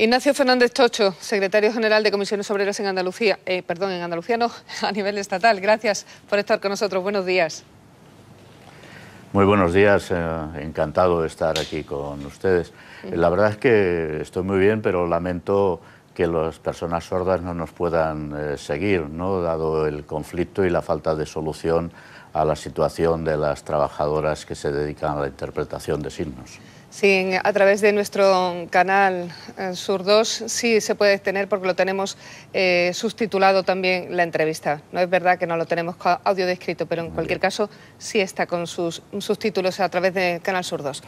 Ignacio Fernández Tocho, secretario general de Comisiones Obreras en Andalucía, eh, perdón, en Andalucía a nivel estatal. Gracias por estar con nosotros. Buenos días. Muy buenos días, eh, encantado de estar aquí con ustedes. La verdad es que estoy muy bien, pero lamento que las personas sordas no nos puedan eh, seguir, ¿no? dado el conflicto y la falta de solución a la situación de las trabajadoras que se dedican a la interpretación de signos. Sí, a través de nuestro canal eh, Sur 2 sí se puede tener porque lo tenemos sustitulado eh, subtitulado también la entrevista. No es verdad que no lo tenemos audio descrito, pero en cualquier caso sí está con sus subtítulos a través de Canal Sur 2.